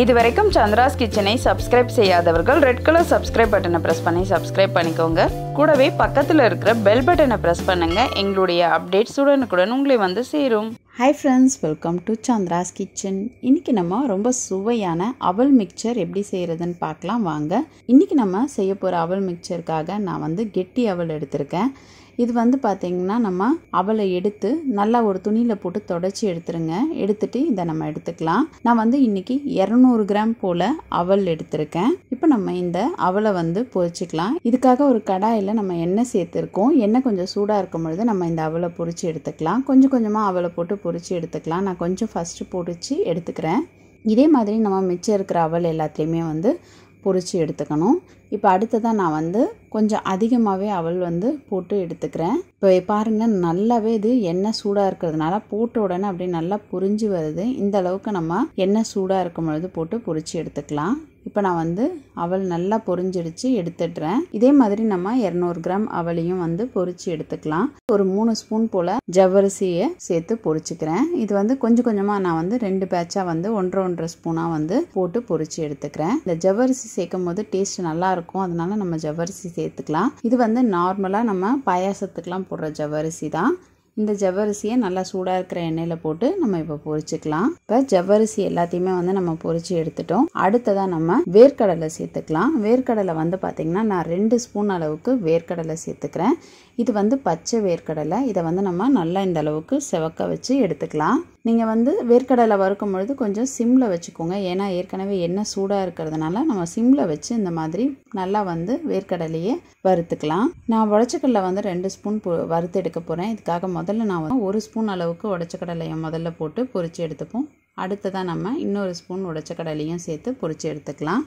இது வரைக்கும் சந்திராஸ் கிச்சனை சப்ஸ்கிரைப் செய்யாதவர்கள் ரெட் கலர் சப்ஸ்கிரைப் பட்டனை ப்ரெஸ் பண்ணி சப்ஸ்கிரைப் பண்ணிக்கோங்க கூடவே பக்கத்தில் இருக்கிற பெல் பட்டனை ப்ரெஸ் பண்ணுங்கள் எங்களுடைய அப்டேட்ஸ் உடனுக்குடன் உங்களை வந்து சேரும் hi friends welcome to Chandra's kitchen இன்றைக்கி நம்ம ரொம்ப சுவையான அவல் மிக்சர் எப்படி செய்கிறதுன்னு பார்க்கலாம் வாங்க இன்றைக்கி நம்ம செய்ய போகிற அவல் மிக்சருக்காக நான் வந்து கெட்டி அவல் எடுத்திருக்கேன் இது வந்து பார்த்திங்கன்னா நம்ம அவளை எடுத்து நல்லா ஒரு துணியில் போட்டு தொடச்சி எடுத்துருங்க எடுத்துட்டு இதை நம்ம எடுத்துக்கலாம் நான் வந்து இன்றைக்கி இரநூறு கிராம் போல் அவல் எடுத்திருக்கேன் இப்போ நம்ம இந்த அவலை வந்து பொரிச்சிக்கலாம் இதுக்காக ஒரு கடாயில் நம்ம எண்ணெய் சேர்த்துருக்கோம் எண்ணெய் கொஞ்சம் சூடாக இருக்கும் பொழுது நம்ம இந்த அவலை பொரிச்சு எடுத்துக்கலாம் கொஞ்சம் கொஞ்சமாக அவலை போட்டு பொரிச்சு எடுத்துக்கலாம் நான் கொஞ்சம் ஃபஸ்ட்டு பொரிச்சு எடுத்துக்கிறேன் இதே மாதிரி நம்ம மிச்சம் இருக்கிற அவல் எல்லாத்துலேயுமே வந்து பொரித்து எடுத்துக்கணும் இப்போ அடுத்ததாக நான் வந்து கொஞ்சம் அதிகமாகவே அவள் வந்து போட்டு எடுத்துக்கிறேன் இப்போ பாருங்கள் நல்லாவே இது எண்ணெய் சூடாக இருக்கிறதுனால போட்ட உடனே அப்படியே நல்லா புரிஞ்சு வருது இந்த அளவுக்கு நம்ம எண்ணெய் சூடாக இருக்கும் பொழுது போட்டு பொறிச்சு எடுத்துக்கலாம் இப்போ நான் வந்து அவள் நல்லா பொறிஞ்சிடுச்சு எடுத்துடுறேன் இதே மாதிரி நம்ம இரநூறு கிராம் அவளையும் வந்து பொறிச்சு எடுத்துக்கலாம் ஒரு மூணு ஸ்பூன் போல் ஜவ்வரிசியை சேர்த்து பொறிச்சுக்கிறேன் இது வந்து கொஞ்சம் கொஞ்சமாக நான் வந்து ரெண்டு பேட்சாக வந்து ஒன்றரை ஒன்றரை ஸ்பூனாக வந்து போட்டு பொரிச்சு எடுத்துக்கிறேன் இந்த ஜவ்வரிசி சேர்க்கும் போது டேஸ்ட் நல்லா இருக்கும் அதனால நம்ம ஜவ்வரிசி சேர்த்துக்கலாம் இது வந்து நார்மலாக நம்ம பாயாசத்துக்கெலாம் போடுற ஜவ்வரிசி தான் இந்த ஜவ்வரிசியை நல்லா சூடாக இருக்கிற எண்ணெயில் போட்டு நம்ம இப்போ பொரிச்சுக்கலாம் இப்போ ஜவ்வரிசி எல்லாத்தையுமே வந்து நம்ம பொரிச்சு எடுத்துட்டோம் அடுத்ததாக நம்ம வேர்க்கடலை சேர்த்துக்கலாம் வேர்க்கடலை வந்து பார்த்திங்கன்னா நான் ரெண்டு ஸ்பூன் அளவுக்கு வேர்க்கடலை சேர்த்துக்கிறேன் இது வந்து பச்சை வேர்க்கடலை இதை வந்து நம்ம நல்லா இந்த அளவுக்கு செவக்க வச்சு எடுத்துக்கலாம் நீங்கள் வந்து வேர்க்கடலை வறுக்கும் பொழுது கொஞ்சம் சிம்மில் வச்சுக்கோங்க ஏன்னா ஏற்கனவே எண்ணெய் சூடாக இருக்கிறதுனால நம்ம சிம்மில் வச்சு இந்த மாதிரி நல்லா வந்து வேர்க்கடலையே வறுத்துக்கலாம் நான் உடச்சக்கடலை வந்து ரெண்டு ஸ்பூன் வறுத்து எடுக்க போகிறேன் இதுக்காக முதல்ல நான் வந்து ஒரு ஸ்பூன் அளவுக்கு உடச்சக்கடலையை முதல்ல போட்டு பொறிச்சு எடுத்துப்போம் அடுத்ததாக நம்ம இன்னொரு ஸ்பூன் உடச்சக்கடலையும் சேர்த்து பொறிச்சு எடுத்துக்கலாம்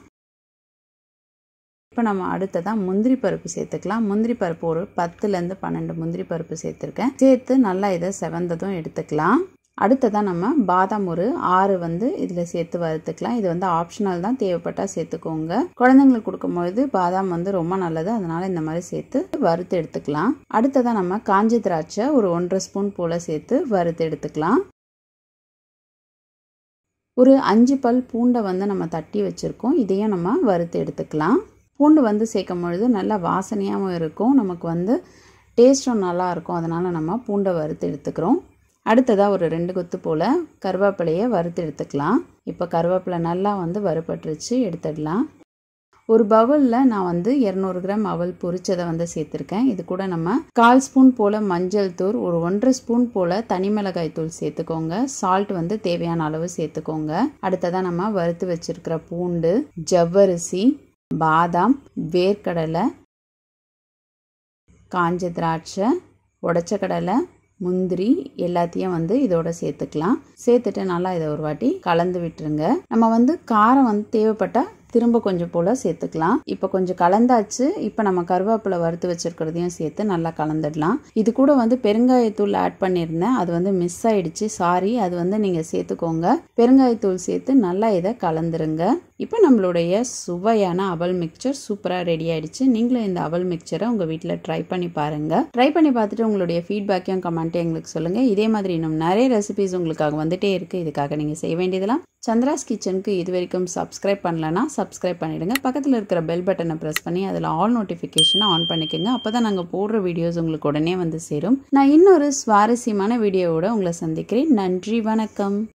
இப்போ நம்ம அடுத்ததாக முந்திரி பருப்பு சேர்த்துக்கலாம் முந்திரி பருப்பு ஒரு பத்துலேருந்து பன்னெண்டு முந்திரி பருப்பு சேர்த்துருக்கேன் சேர்த்து நல்லா இதை செவந்ததும் எடுத்துக்கலாம் அடுத்ததாக நம்ம பாதாம் ஒரு ஆறு வந்து இதில் சேர்த்து வறுத்துக்கலாம் இது வந்து ஆப்ஷனல் தான் தேவைப்பட்டால் சேர்த்துக்கோங்க குழந்தைங்களுக்கு கொடுக்கும்பொழுது பாதாம் வந்து ரொம்ப நல்லது அதனால் இந்த மாதிரி சேர்த்து வறுத்து எடுத்துக்கலாம் அடுத்ததாக நம்ம காஞ்சி திராட்சை ஒரு ஒன்றரை ஸ்பூன் போல் சேர்த்து வறுத்து எடுத்துக்கலாம் ஒரு அஞ்சு பல் பூண்டை வந்து நம்ம தட்டி வச்சுருக்கோம் இதையும் நம்ம வறுத்து எடுத்துக்கலாம் பூண்டு வந்து சேர்க்கும் பொழுது நல்லா வாசனையாகவும் இருக்கும் நமக்கு வந்து டேஸ்ட்டும் நல்லாயிருக்கும் அதனால் நம்ம பூண்டை வறுத்து எடுத்துக்கிறோம் அடுத்ததாக ஒரு ரெண்டு கொத்து போல் கருவேப்பிலையை வறுத்து எடுத்துக்கலாம் இப்போ கருவேப்பிலை நல்லா வந்து வறுபட்டுருச்சு எடுத்துடலாம் ஒரு பவுலில் நான் வந்து இரநூறு கிராம் அவல் பொரிச்சதை வந்து சேர்த்துருக்கேன் இது கூட நம்ம கால் ஸ்பூன் போல் மஞ்சள் தூள் ஒரு ஒன்றரை ஸ்பூன் போல் தனி மிளகாய் தூள் சேர்த்துக்கோங்க சால்ட் வந்து தேவையான அளவு சேர்த்துக்கோங்க அடுத்ததாக நம்ம வறுத்து வச்சுருக்கிற பூண்டு ஜவ்வரிசி பாதாம் வேர்க்கடலை காஞ்ச திராட்சை உடச்ச கடலை முந்திரி எல்லாத்தையும் வந்து இதோட சேர்த்துக்கலாம் சேர்த்துட்டு நல்லா இதை ஒரு வாட்டி கலந்து விட்டுருங்க நம்ம வந்து காரம் வந்து தேவைப்பட்டால் திரும்ப கொஞ்சம் போல் சேர்த்துக்கலாம் இப்போ கொஞ்சம் கலந்தாச்சு இப்போ நம்ம கருவேப்பிலை வறுத்து வச்சுருக்கிறதையும் சேர்த்து நல்லா கலந்துடலாம் இது கூட வந்து பெருங்காயத்தூள் ஆட் பண்ணியிருந்தேன் அது வந்து மிஸ் ஆயிடுச்சு சாரி அது வந்து நீங்கள் சேர்த்துக்கோங்க பெருங்காயத்தூள் சேர்த்து நல்லா இதை கலந்துருங்க இப்போ நம்மளுடைய சுவையான அவல் மிக்சர் சூப்பராக ரெடி ஆகிடுச்சு நீங்களும் இந்த அவல் மிக்சரை உங்கள் வீட்டில் ட்ரை பண்ணி பாருங்கள் ட்ரை பண்ணி பார்த்துட்டு உங்களுடைய ஃபீட்பேக்கையும் கமெண்ட்டையும் எங்களுக்கு சொல்லுங்கள் இதே மாதிரி இன்னும் நிறைய ரெசிபிஸ் உங்களுக்காக வந்துகிட்டே இருக்குது இதுக்காக நீங்கள் செய்ய வேண்டியதெல்லாம் சந்திராஸ் கிச்சனுக்கு இது வரைக்கும் சப்ஸ்கிரைப் பண்ணலன்னா சப்ஸ்கிரைப் பண்ணிவிடுங்க பக்கத்தில் இருக்கிற பெல் பட்டனை ப்ரெஸ் பண்ணி அதில் ஆல் நோட்டிஃபிகேஷனை ஆன் பண்ணிக்கோங்க அப்போ தான் நாங்கள் போடுற வீடியோஸ் உங்களுக்கு உடனே வந்து சேரும் நான் இன்னொரு சுவாரஸ்யமான வீடியோவோட உங்களை சந்திக்கிறேன் நன்றி வணக்கம்